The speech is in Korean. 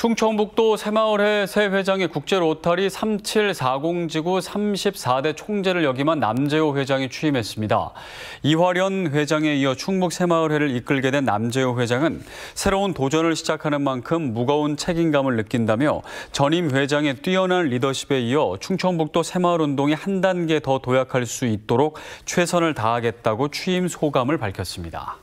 충청북도 새마을회 새 회장의 국제 로타리 3740 지구 34대 총재를 역임한 남재호 회장이 취임했습니다. 이화련 회장에 이어 충북 새마을회를 이끌게 된 남재호 회장은 새로운 도전을 시작하는 만큼 무거운 책임감을 느낀다며 전임 회장의 뛰어난 리더십에 이어 충청북도 새마을 운동이 한 단계 더 도약할 수 있도록 최선을 다하겠다고 취임 소감을 밝혔습니다.